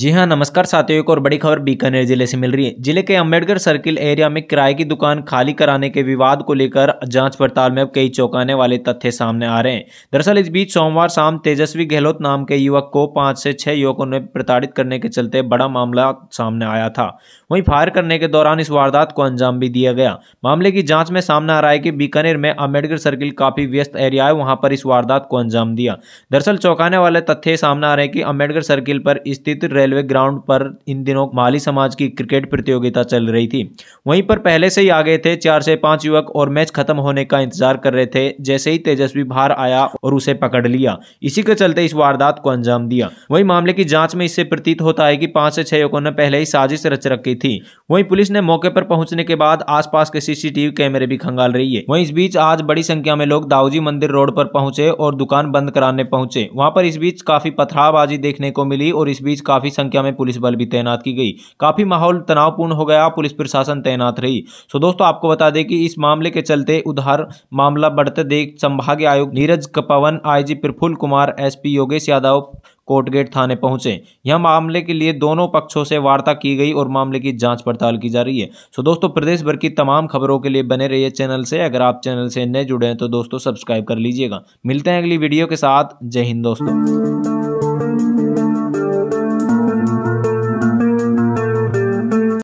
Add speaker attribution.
Speaker 1: जी हाँ नमस्कार साथियों एक और बड़ी खबर बीकानेर जिले से मिल रही है जिले के अम्बेडकर सर्किल एरिया में किराए की दुकान खाली कराने के विवाद को लेकर जांच पड़ताल में अब कई चौंकाने वाले तथ्य सामने आ रहे हैं दरअसल इस बीच सोमवार शाम तेजस्वी गहलोत नाम के युवक को पांच से छह युवकों ने प्रताड़ित करने के चलते बड़ा मामला सामने आया था वहीं फायर करने के दौरान इस वारदात को अंजाम भी दिया गया मामले की जाँच में सामने आ रहा है कि बीकानेर में अम्बेडकर सर्किल काफी व्यस्त एरिया है वहां पर इस वारदात को अंजाम दिया दरअसल चौंकाने वाले तथ्य सामने आ रहे हैं कि अम्बेडकर सर्किल पर स्थित रेलवे ग्राउंड पर इन दिनों माली समाज की क्रिकेट प्रतियोगिता चल रही थी वहीं पर पहले से ही आ गए थे चार से पांच युवक और मैच खत्म होने का इंतजार कर रहे थे जैसे ही तेजस्वी बाहर आया और उसे पकड़ लिया इसी के चलते इस वारदात को अंजाम दिया वही मामले की जाँच में इससे प्रतीत होता है की पांच से छह युवकों ने पहले ही साजिश रच रखी थी वही पुलिस ने मौके पर पहुंचने के बाद आस के सीसीटीवी कैमरे भी खंगाल रही है वही इस बीच आज बड़ी संख्या में लोग दाऊजी मंदिर रोड पर पहुंचे और दुकान बंद कराने पहुंचे वहां पर इस बीच काफी पथराबाजी देखने को मिली और इस बीच काफी संख्या में पुलिस बल भी तैनात की गई काफ़ी माहौल तनावपूर्ण हो गया पुलिस प्रशासन तैनात रही सो दोस्तों आपको बता दें कि इस मामले के चलते उधार मामला बढ़ते देख संभागीय आयुक्त नीरज कपावन आईजी प्रफुल कुमार एसपी योगेश यादव कोटगेट थाने पहुंचे यह मामले के लिए दोनों पक्षों से वार्ता की गई और मामले की जांच पड़ताल की जा रही है सो दोस्तों प्रदेश भर की तमाम खबरों के लिए बने रहिए चैनल से अगर आप चैनल से नए जुड़े हैं तो दोस्तों सब्सक्राइब कर लीजिएगा मिलते हैं अगली वीडियो के साथ जय हिंद दोस्तों